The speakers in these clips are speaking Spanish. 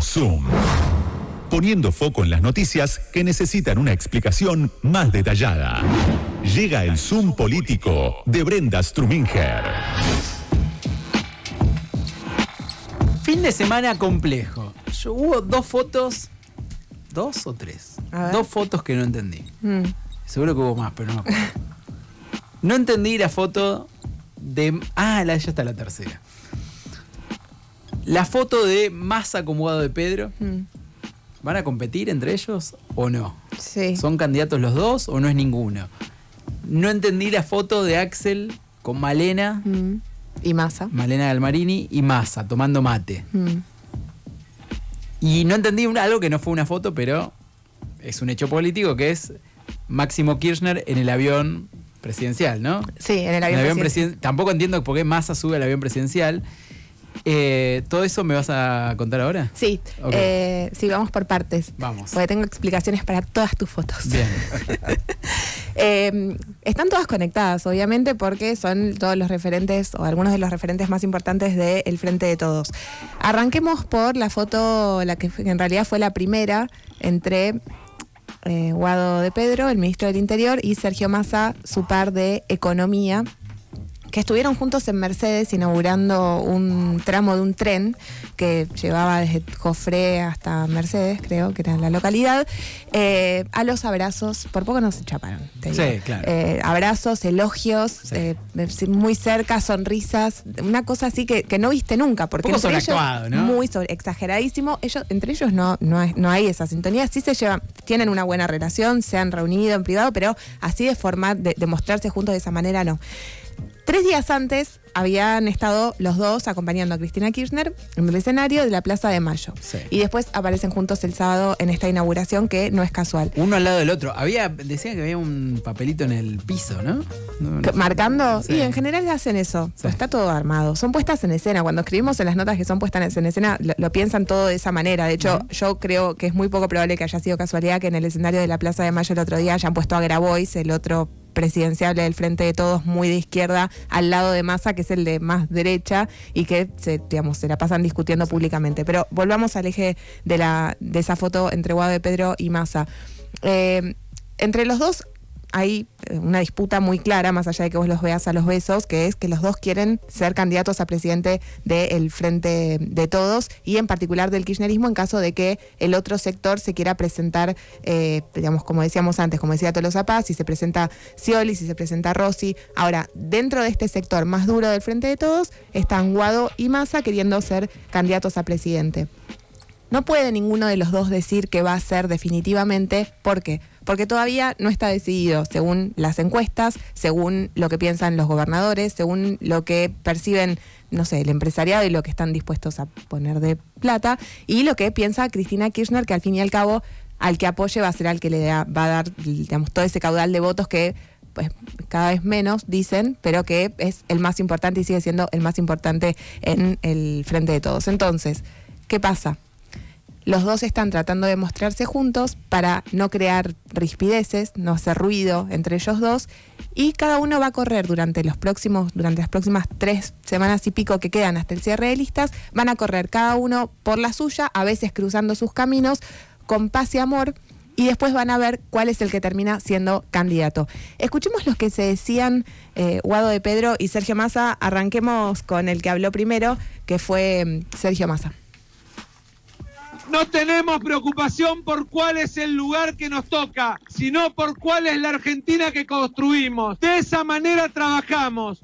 Zoom. Poniendo foco en las noticias que necesitan una explicación más detallada. Llega el Zoom político de Brenda Struminger. Fin de semana complejo. Yo, hubo dos fotos, dos o tres. Dos fotos que no entendí. Mm. Seguro que hubo más, pero no entendí la foto de... Ah, la, ya está la tercera. La foto de más acomodado de Pedro. Mm. ¿Van a competir entre ellos o no? Sí. ¿Son candidatos los dos o no es ninguno? No entendí la foto de Axel con Malena. Mm. Y Massa. Malena Galmarini y Massa, tomando mate. Mm. Y no entendí algo que no fue una foto, pero es un hecho político, que es Máximo Kirchner en el avión presidencial, ¿no? Sí, en el avión, presidencial. Tampoco entiendo por qué Massa sube al avión presidencial. Eh, ¿Todo eso me vas a contar ahora? Eh, sí. vamos por partes. Vamos. Porque tengo explicaciones para todas tus fotos. Bien. Em, están todas conectadas, obviamente, porque son todos los referentes o algunos de los referentes más importantes del Frente de Todos. Arranquemos por la foto, la que en realidad fue la primera entre eh, Guado de Pedro, el ministro del Interior, y Sergio Massa, su par de Economía que estuvieron juntos en Mercedes inaugurando un tramo de un tren que llevaba desde Cofré hasta Mercedes, creo que era la localidad, eh, a los abrazos, por poco nos chaparon. Sí, claro. Eh, abrazos, elogios, eh, muy cerca, sonrisas, una cosa así que, no viste nunca, porque poco muy exageradísimo, ellos, entre ellos no, no, hay, no hay esa sintonía, sí se llevan, tienen una buena relación, se han reunido en privado, pero así de forma de mostrarse juntos de esa manera no. Tres días antes habían estado los dos acompañando a Cristina Kirchner en el escenario de la Plaza de Mayo. Y después aparecen juntos el sábado en esta inauguración que no es casual. Uno al lado del otro. Había, decían que había un papelito en el piso, ¿no? Marcando. Sí. Y en general hacen eso. Está todo armado. Son puestas en escena. Cuando escribimos en las notas que son puestas en escena, lo, piensan todo de esa manera. De hecho, yo creo que es muy poco probable que haya sido casualidad que en el escenario de la Plaza de Mayo el otro día hayan puesto a Grabois, el otro presidencial del Frente de Todos muy de izquierda al lado de Massa, que es el de más derecha y que se, digamos, se la pasan discutiendo públicamente. Pero volvamos al eje de, la, de esa foto entre Guado de Pedro y Massa. Eh, entre los dos hay eh, una disputa muy clara, más allá de que vos los veas a los besos, que es que los dos quieren ser candidatos a presidente del Frente de Todos y en particular del Kirchnerismo en caso de que el otro sector se quiera presentar, eh, digamos, como decíamos antes, como decía Tolosa Paz, si se presenta Scioli, si se presenta Rossi. Ahora, dentro de este sector más duro del Frente de Todos, están Guado y Massa queriendo ser candidatos a presidente. No puede ninguno de los dos decir que va a ser definitivamente. ¿Por qué? Porque todavía no está decidido, según las encuestas, según lo que piensan los gobernadores, según lo que perciben, no sé, el empresariado y lo que están dispuestos a poner de plata, y lo que piensa Cristina Kirchner, que al fin y al cabo al que apoye va a ser al que le va a dar digamos, todo ese caudal de votos que pues cada vez menos dicen, pero que es el más importante y sigue siendo el más importante en el frente de todos. Entonces, ¿qué pasa? los dos están tratando de mostrarse juntos para no crear rispideces, no hacer ruido entre ellos dos, y cada uno va a correr durante los próximos, durante las próximas tres semanas y pico que quedan hasta el cierre de listas, van a correr cada uno por la suya, a veces cruzando sus caminos, con paz y amor, y después van a ver cuál es el que termina siendo candidato. Escuchemos los que se decían eh, Guado de Pedro y Sergio Massa, arranquemos con el que habló primero, que fue mm, Sergio Massa. No tenemos preocupación por cuál es el lugar que nos toca, sino por cuál es la Argentina que construimos. De esa manera trabajamos.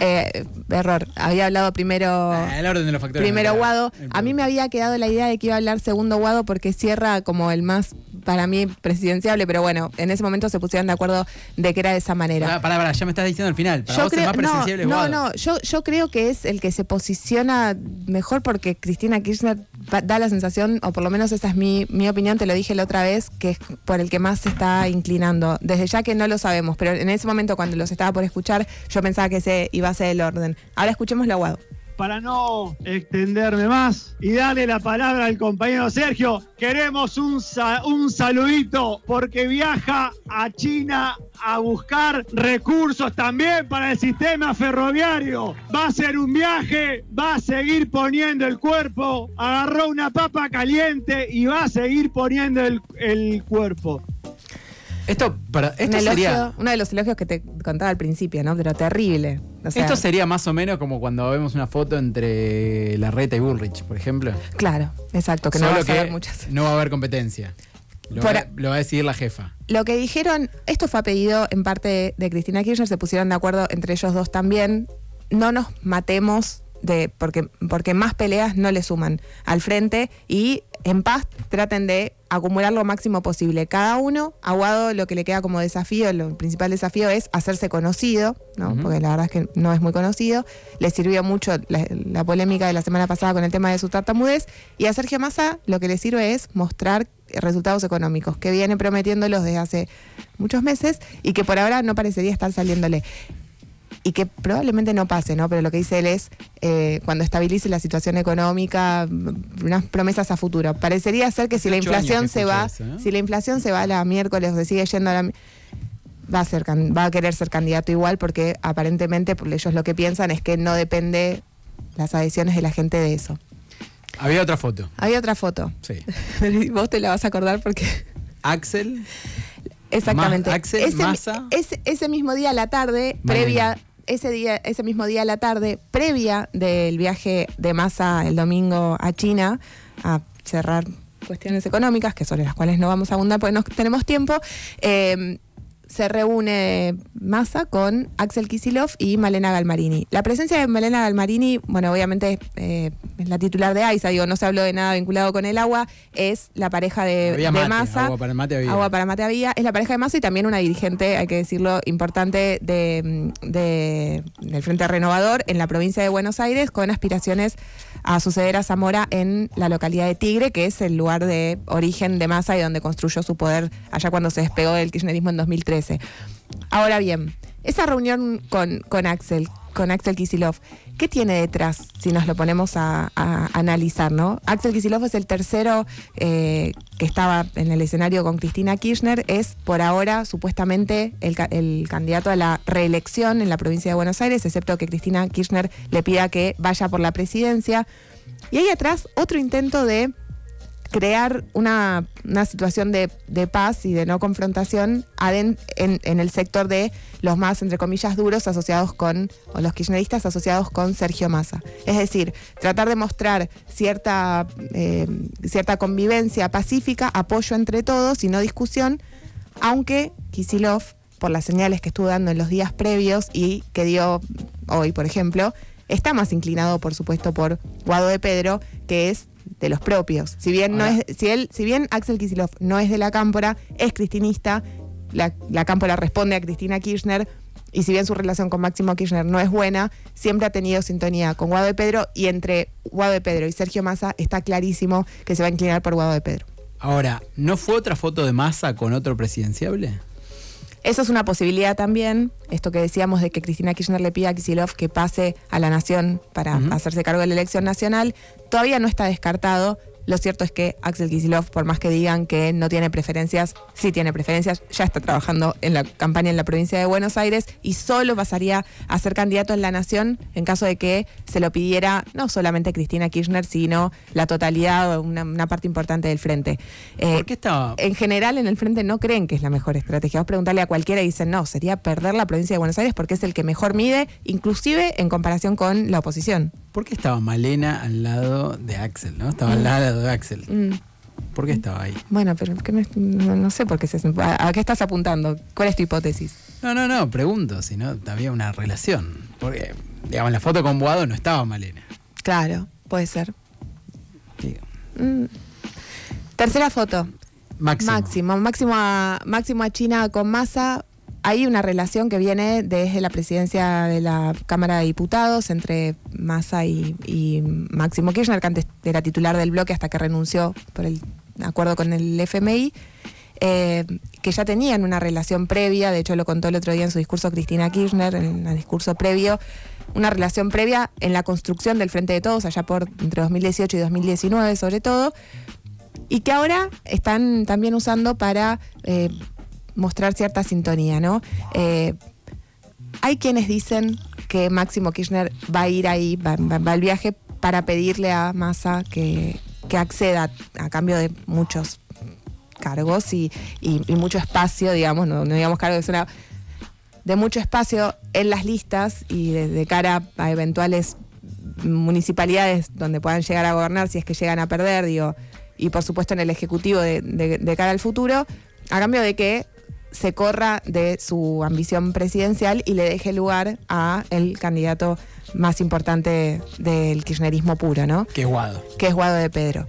Eh, error, había hablado primero. Ah, el orden de los factores. Primero Guado. A mí me había quedado la idea de que iba a hablar segundo Guado porque cierra como el más, para mí, presidenciable, pero bueno, en ese momento se pusieron de acuerdo de que era de esa manera. Pará, pará, ya me estás diciendo al final. Para vos el más No, no, yo creo que es el que se posiciona mejor porque Cristina Kirchner da la sensación, o por lo menos esa es mi, opinión, te lo dije la otra vez, que es por el que más se está inclinando. Desde ya que no lo sabemos, pero en ese momento cuando los estaba por escuchar, yo pensaba que se iba a ser el orden. Ahora escuchemos la aguado para no extenderme más y darle la palabra al compañero Sergio. Queremos un, saludito porque viaja a China a buscar recursos también para el sistema ferroviario. Va a ser un viaje, va a seguir poniendo el cuerpo, agarró una papa caliente y va a seguir poniendo el, el cuerpo. Esto, para, esto sería. Uno de los elogios que te contaba al principio, ¿no? Pero terrible. esto sería más o menos como cuando vemos una foto entre la reta y Bullrich, por ejemplo. Claro, exacto, que no va a haber muchas. No va a haber competencia. Lo, va, a decidir la jefa. Lo que dijeron, esto fue pedido en parte de, de Cristina Kirchner, se pusieron de acuerdo entre ellos dos también. No nos matemos de, porque, porque más peleas no le suman al frente y en paz traten de acumular lo máximo posible. Cada uno, Aguado lo que le queda como desafío, el principal desafío es hacerse conocido, ¿no? porque la verdad es que no es muy conocido. Le sirvió mucho la, la, polémica de la semana pasada con el tema de su tartamudez. Y a Sergio Massa lo que le sirve es mostrar resultados económicos, que viene prometiéndolos desde hace muchos meses y que por ahora no parecería estar saliéndole y que probablemente no pase, ¿no? Pero lo que dice él es, eh, cuando estabilice la situación económica, mm, unas promesas a futuro. Parecería ser que si la inflación se va, ¿eh? si la inflación se va a la miércoles o se sigue yendo a la va a va a querer ser candidato igual porque aparentemente ellos lo que piensan es que no depende las adhesiones de la gente de eso. Había otra foto. Había otra foto. Sí. Vos te la vas a acordar porque Axel Exactamente. ese, mismo día a la tarde, previa, ese día, ese mismo día la tarde, previa del viaje de masa el domingo a China, a cerrar cuestiones económicas, que sobre las cuales no vamos a abundar porque no tenemos tiempo, eh, se reúne Massa con Axel Kisilov y Malena Galmarini. La presencia de Malena Galmarini, bueno, obviamente eh, es la titular de AISA, digo, no se habló de nada vinculado con el agua, es la pareja de, Massa. Agua para mate Agua para Es la pareja de Massa y también una dirigente, hay que decirlo, importante de, de, del Frente Renovador en la provincia de Buenos Aires con aspiraciones a suceder a Zamora en la localidad de Tigre, que es el lugar de origen de masa y donde construyó su poder allá cuando se despegó del kirchnerismo en 2013. Ahora bien, esa reunión con, con Axel, con Axel Kisilov. ¿Qué tiene detrás si nos lo ponemos a, analizar, no? Axel Kisilov es el tercero eh, que estaba en el escenario con Cristina Kirchner, es por ahora supuestamente el, el candidato a la reelección en la provincia de Buenos Aires, excepto que Cristina Kirchner le pida que vaya por la presidencia. Y ahí atrás otro intento de crear una, situación de, de, paz y de no confrontación en, en, el sector de los más, entre comillas, duros asociados con, o los kirchneristas asociados con Sergio Massa. Es decir, tratar de mostrar cierta, eh, cierta convivencia pacífica, apoyo entre todos y no discusión, aunque Kisilov, por las señales que estuvo dando en los días previos y que dio hoy, por ejemplo, está más inclinado, por supuesto, por Guado de Pedro, que es de los propios. Si bien no es, si él, si bien Axel Kisilov no es de la cámpora, es cristinista, la, la cámpora responde a Cristina Kirchner, y si bien su relación con Máximo Kirchner no es buena, siempre ha tenido sintonía con Guado de Pedro, y entre Guado de Pedro y Sergio Massa está clarísimo que se va a inclinar por Guado de Pedro. Ahora, ¿no fue otra foto de Massa con otro presidenciable? Eso es una posibilidad también, esto que decíamos de que Cristina Kirchner le pida a Kisilov que pase a la nación para hacerse cargo de la elección nacional, todavía no está descartado, lo cierto es que Axel Kisilov, por más que digan que no tiene preferencias, sí tiene preferencias, ya está trabajando en la campaña en la provincia de Buenos Aires y solo pasaría a ser candidato en la nación en caso de que se lo pidiera no solamente Cristina Kirchner, sino la totalidad o una, parte importante del frente. Eh, qué En general, en el frente no creen que es la mejor estrategia. Vos preguntarle a cualquiera y dicen, no, sería perder la provincia de Buenos Aires porque es el que mejor mide, inclusive en comparación con la oposición. ¿Por qué estaba Malena al lado de Axel, no? Estaba al lado de Axel. Mm. Mm. ¿Por qué estaba ahí? Bueno, pero que no, sé por qué se, a, qué estás apuntando? ¿Cuál es tu hipótesis? No, no, no, pregunto, si no había una relación. Porque, digamos, la foto con Boado no estaba Malena. Claro, puede ser. Mm. Tercera foto. Máximo. Máximo, máximo máximo a China con masa, hay una relación que viene desde la presidencia de la Cámara de Diputados entre Massa y, Máximo Kirchner, que antes era titular del bloque hasta que renunció por el acuerdo con el FMI. Eh, que ya tenían una relación previa, de hecho lo contó el otro día en su discurso Cristina Kirchner, en el discurso previo, una relación previa en la construcción del Frente de Todos, allá por entre 2018 y 2019 sobre todo, y que ahora están también usando para eh, mostrar cierta sintonía, ¿no? Eh, hay quienes dicen que Máximo Kirchner va a ir ahí, va, al viaje para pedirle a Massa que, acceda a cambio de muchos cargos y, mucho espacio, digamos, no, digamos cargos, de mucho espacio en las listas y de, cara a eventuales municipalidades donde puedan llegar a gobernar si es que llegan a perder, digo, y por supuesto en el Ejecutivo de, cara al futuro, a cambio de que se corra de su ambición presidencial y le deje lugar a el candidato más importante del kirchnerismo puro, ¿no? Que es Guado. Que es Guado de Pedro.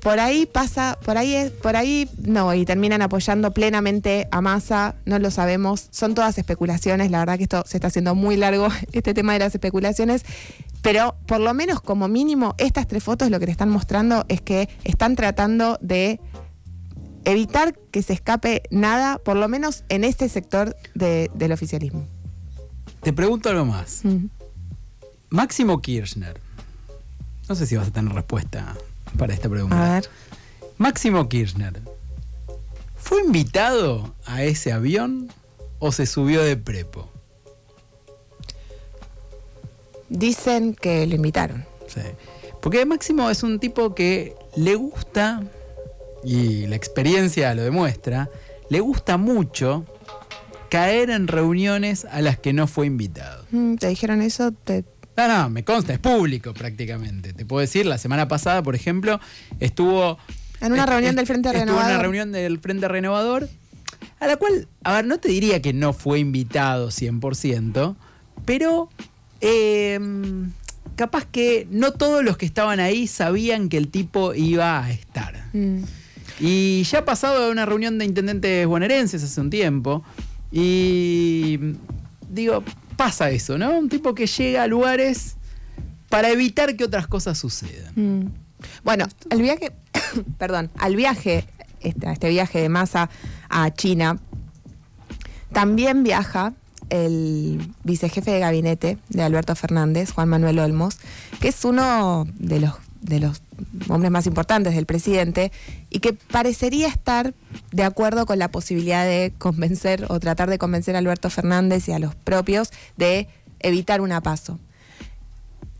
por ahí pasa, por ahí es, por ahí no, y terminan apoyando plenamente a Massa, no lo sabemos, son todas especulaciones, la verdad que esto se está haciendo muy largo, este tema de las especulaciones, pero por lo menos como mínimo estas tres fotos lo que te están mostrando es que están tratando de evitar que se escape nada, por lo menos en este sector del oficialismo. Te pregunto algo más. Máximo Kirchner. No sé si vas a tener respuesta para esta pregunta. A ver. Máximo Kirchner. ¿Fue invitado a ese avión o se subió de prepo? Dicen que lo invitaron. Sí. Porque Máximo es un tipo que le gusta y la experiencia lo demuestra, le gusta mucho caer en reuniones a las que no fue invitado. Mm, ¿Te dijeron eso? Te... No, no, me consta, es público prácticamente. Te puedo decir, la semana pasada, por ejemplo, estuvo... En una reunión del Frente estuvo Renovador. En una reunión del Frente Renovador, a la cual, a ver, no te diría que no fue invitado 100%, pero em, capaz que no todos los que estaban ahí sabían que el tipo iba a estar. Mm. Y ya ha pasado de una reunión de intendentes bonaerenses hace un tiempo. Y digo, pasa eso, ¿no? Un tipo que llega a lugares para evitar que otras cosas sucedan. Mm. Bueno, al viaje, perdón, al viaje, este, este viaje de masa a China, también viaja el vicejefe de gabinete de Alberto Fernández, Juan Manuel Olmos, que es uno de los, de los hombres más importantes del presidente, y que parecería estar de acuerdo con la posibilidad de convencer o tratar de convencer a Alberto Fernández y a los propios de evitar un apaso.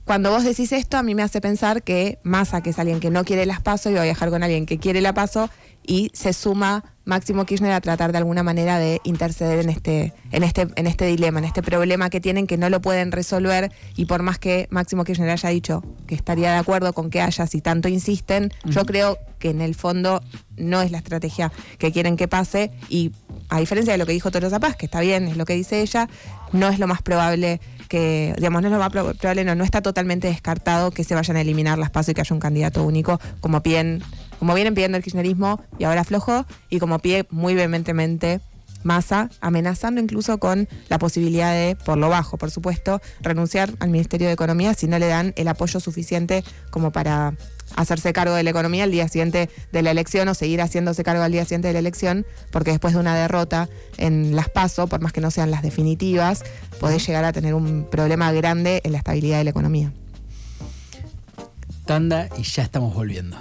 Cuando vos decís esto, a mí me hace pensar que Massa, que es alguien que no quiere el apaso, y a viajar con alguien que quiere el apaso y se suma Máximo Kirchner a tratar de alguna manera de interceder en este, en este, en este dilema, en este problema que tienen que no lo pueden resolver y por más que Máximo Kirchner haya dicho que estaría de acuerdo con que haya si tanto insisten, yo creo que en el fondo no es la estrategia que quieren que pase y a diferencia de lo que dijo Torosa Paz, que está bien, es lo que dice ella, no es lo más probable que, digamos, no es lo más probable, no, no está totalmente descartado que se vayan a eliminar las pasos y que haya un candidato único, como bien, como vienen pidiendo el kirchnerismo y ahora flojo y como pie muy vehementemente masa, amenazando incluso con la posibilidad de, por lo bajo, por supuesto, renunciar al Ministerio de Economía si no le dan el apoyo suficiente como para hacerse cargo de la economía el día siguiente de la elección o seguir haciéndose cargo al día siguiente de la elección, porque después de una derrota en las PASO, por más que no sean las definitivas, podés llegar a tener un problema grande en la estabilidad de la economía. Tanda y ya estamos volviendo.